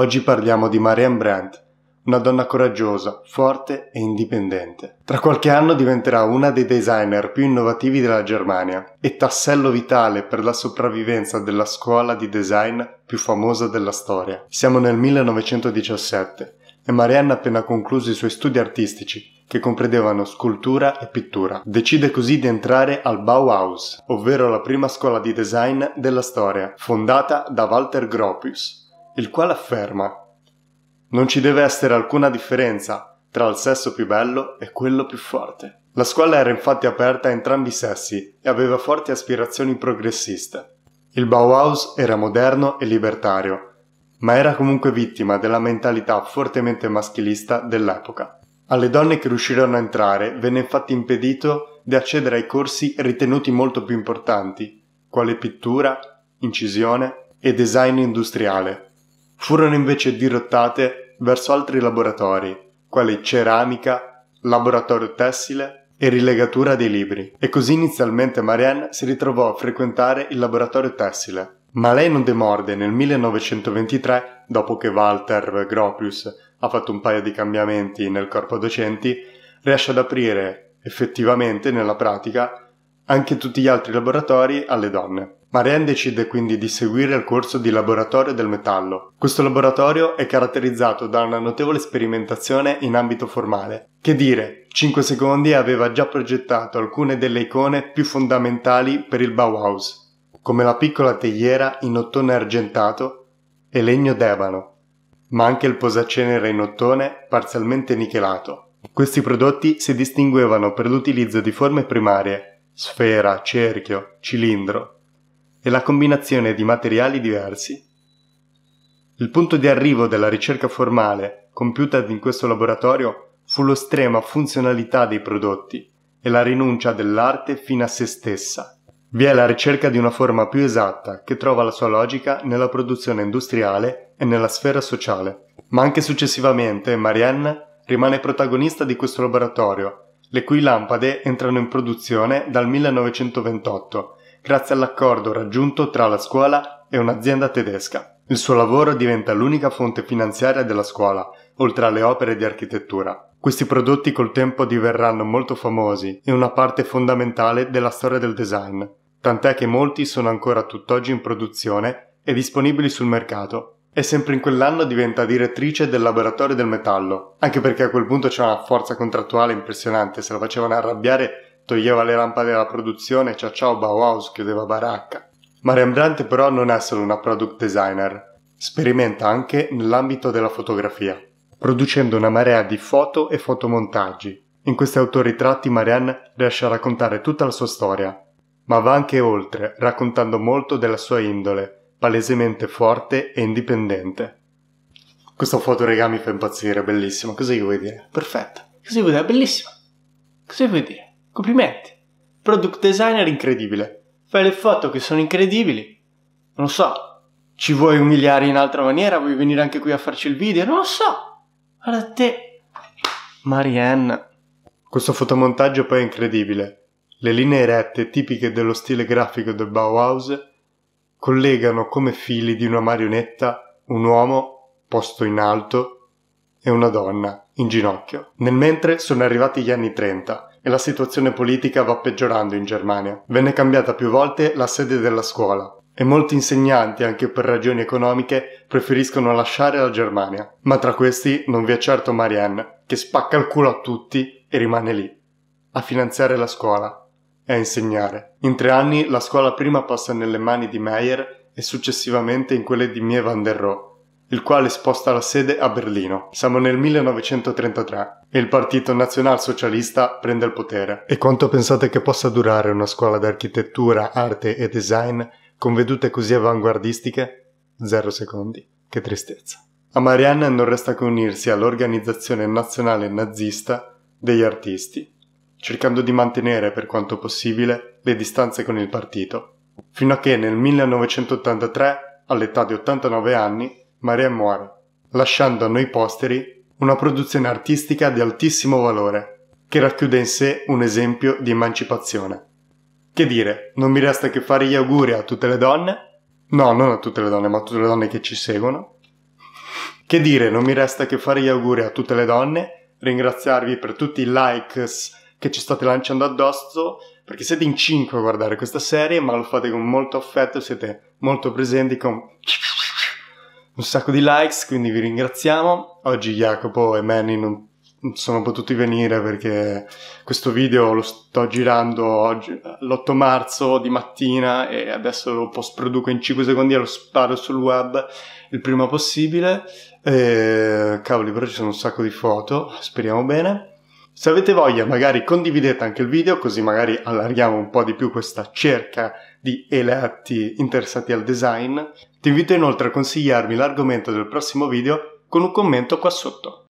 Oggi parliamo di Marianne Brandt, una donna coraggiosa, forte e indipendente. Tra qualche anno diventerà una dei designer più innovativi della Germania e tassello vitale per la sopravvivenza della scuola di design più famosa della storia. Siamo nel 1917 e Marianne ha appena concluso i suoi studi artistici che comprendevano scultura e pittura. Decide così di entrare al Bauhaus, ovvero la prima scuola di design della storia, fondata da Walter Gropius, il quale afferma non ci deve essere alcuna differenza tra il sesso più bello e quello più forte. La scuola era infatti aperta a entrambi i sessi e aveva forti aspirazioni progressiste. Il Bauhaus era moderno e libertario, ma era comunque vittima della mentalità fortemente maschilista dell'epoca. Alle donne che riuscirono a entrare venne infatti impedito di accedere ai corsi ritenuti molto più importanti, quale pittura, incisione e design industriale, furono invece dirottate verso altri laboratori, quali ceramica, laboratorio tessile e rilegatura dei libri. E così inizialmente Marianne si ritrovò a frequentare il laboratorio tessile. Ma lei non demorde nel 1923, dopo che Walter Gropius ha fatto un paio di cambiamenti nel corpo docenti, riesce ad aprire effettivamente nella pratica anche tutti gli altri laboratori alle donne. Marianne decide quindi di seguire il corso di laboratorio del metallo. Questo laboratorio è caratterizzato da una notevole sperimentazione in ambito formale. Che dire, 5 secondi aveva già progettato alcune delle icone più fondamentali per il Bauhaus, come la piccola teiera in ottone argentato e legno d'ebano, ma anche il posacenere in ottone parzialmente nichelato. Questi prodotti si distinguevano per l'utilizzo di forme primarie, sfera, cerchio, cilindro, e la combinazione di materiali diversi. Il punto di arrivo della ricerca formale compiuta in questo laboratorio fu l'estrema funzionalità dei prodotti e la rinuncia dell'arte fino a se stessa. Vi è la ricerca di una forma più esatta che trova la sua logica nella produzione industriale e nella sfera sociale. Ma anche successivamente Marianne rimane protagonista di questo laboratorio, le cui lampade entrano in produzione dal 1928 grazie all'accordo raggiunto tra la scuola e un'azienda tedesca. Il suo lavoro diventa l'unica fonte finanziaria della scuola, oltre alle opere di architettura. Questi prodotti col tempo diverranno molto famosi e una parte fondamentale della storia del design, tant'è che molti sono ancora tutt'oggi in produzione e disponibili sul mercato. E sempre in quell'anno diventa direttrice del laboratorio del metallo, anche perché a quel punto c'è una forza contrattuale impressionante, se la facevano arrabbiare toglieva le lampade alla produzione, ciao ciao Bauhaus chiudeva baracca. Ma Brandt però non è solo una product designer, sperimenta anche nell'ambito della fotografia, producendo una marea di foto e fotomontaggi. In questi autoritratti Marianne riesce a raccontare tutta la sua storia, ma va anche oltre, raccontando molto della sua indole, palesemente forte e indipendente. Questo fotoregame mi fa impazzire, bellissimo, cosa gli vuoi dire? Perfetto, cosa vuoi dire? Bellissimo, cosa vuoi dire? Complimenti. Product designer incredibile. Fai le foto che sono incredibili. Non lo so, ci vuoi umiliare in altra maniera? Vuoi venire anche qui a farci il video? Non lo so. Guarda te. Marianne. Questo fotomontaggio poi è incredibile. Le linee rette, tipiche dello stile grafico del Bauhaus, collegano come fili di una marionetta un uomo posto in alto e una donna in ginocchio. Nel mentre sono arrivati gli anni 30 e la situazione politica va peggiorando in Germania. Venne cambiata più volte la sede della scuola e molti insegnanti, anche per ragioni economiche, preferiscono lasciare la Germania. Ma tra questi non vi è certo Marianne, che spacca il culo a tutti e rimane lì, a finanziare la scuola e a insegnare. In tre anni la scuola prima passa nelle mani di Meyer e successivamente in quelle di Mie van der Rohe il quale sposta la sede a Berlino. Siamo nel 1933 e il Partito Nazionalsocialista prende il potere. E quanto pensate che possa durare una scuola d'architettura, arte e design con vedute così avanguardistiche? Zero secondi. Che tristezza. A Marianne non resta che unirsi all'Organizzazione Nazionale Nazista degli Artisti, cercando di mantenere per quanto possibile le distanze con il partito, fino a che nel 1983, all'età di 89 anni, Maria muore, lasciando a noi posteri una produzione artistica di altissimo valore, che racchiude in sé un esempio di emancipazione. Che dire, non mi resta che fare gli auguri a tutte le donne, no, non a tutte le donne, ma a tutte le donne che ci seguono. Che dire, non mi resta che fare gli auguri a tutte le donne, ringraziarvi per tutti i likes che ci state lanciando addosso, perché siete in 5 a guardare questa serie, ma lo fate con molto affetto, siete molto presenti con un sacco di likes, quindi vi ringraziamo. Oggi Jacopo e Manny non sono potuti venire perché questo video lo sto girando oggi, l'8 marzo di mattina e adesso lo post-produco in 5 secondi e lo sparo sul web il prima possibile. E, cavoli, però ci sono un sacco di foto, speriamo bene. Se avete voglia magari condividete anche il video così magari allarghiamo un po' di più questa cerca di eletti interessati al design. Ti invito inoltre a consigliarmi l'argomento del prossimo video con un commento qua sotto.